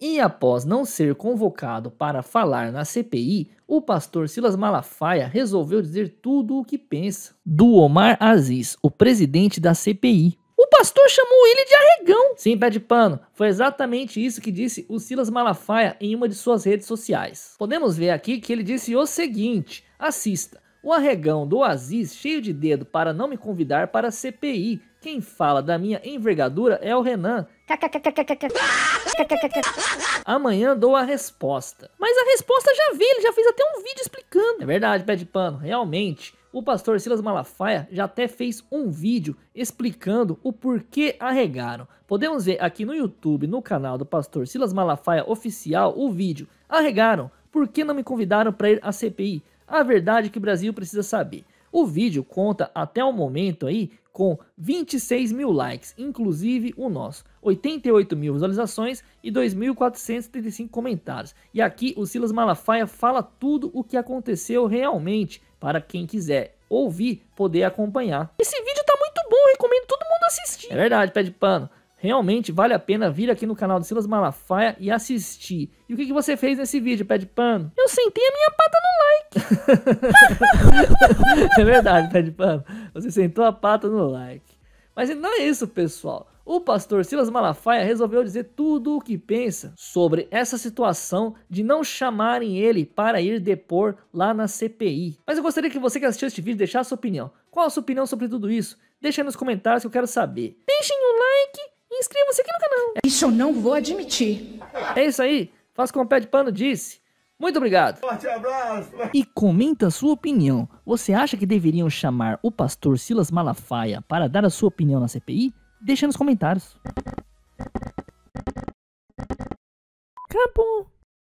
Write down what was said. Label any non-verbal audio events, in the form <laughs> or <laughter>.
E após não ser convocado para falar na CPI, o pastor Silas Malafaia resolveu dizer tudo o que pensa do Omar Aziz, o presidente da CPI. O pastor chamou ele de arregão. Sim, pé de pano. Foi exatamente isso que disse o Silas Malafaia em uma de suas redes sociais. Podemos ver aqui que ele disse o seguinte: assista. O arregão do Aziz, cheio de dedo para não me convidar para a CPI. Quem fala da minha envergadura é o Renan. Amanhã dou a resposta. Mas a resposta já vi, ele já fez até um vídeo explicando. É verdade, pé de pano, realmente. O pastor Silas Malafaia já até fez um vídeo explicando o porquê arregaram. Podemos ver aqui no YouTube, no canal do pastor Silas Malafaia oficial, o vídeo. Arregaram. Por que não me convidaram para ir à CPI? A verdade que o Brasil precisa saber. O vídeo conta até o momento aí com 26 mil likes, inclusive o nosso, 88 mil visualizações e 2.435 comentários. E aqui o Silas Malafaia fala tudo o que aconteceu realmente para quem quiser ouvir poder acompanhar. Esse vídeo tá muito bom, recomendo todo mundo assistir. É verdade, pé de pano. Realmente vale a pena vir aqui no canal do Silas Malafaia e assistir. E o que, que você fez nesse vídeo, pé de pano? Eu sentei a minha pata no like. <laughs> é verdade, pé de pano. Você sentou a pata no like. Mas não é isso, pessoal. O pastor Silas Malafaia resolveu dizer tudo o que pensa sobre essa situação de não chamarem ele para ir depor lá na CPI. Mas eu gostaria que você que assistiu este vídeo deixasse a sua opinião. Qual a sua opinião sobre tudo isso? Deixa aí nos comentários que eu quero saber. Deixem o um like Inscreva-se aqui no canal. Isso eu não vou admitir. É isso aí. Faça como o pé de pano disse. Muito obrigado. Forte abraço. E comenta a sua opinião. Você acha que deveriam chamar o pastor Silas Malafaia para dar a sua opinião na CPI? Deixa nos comentários. Acabou.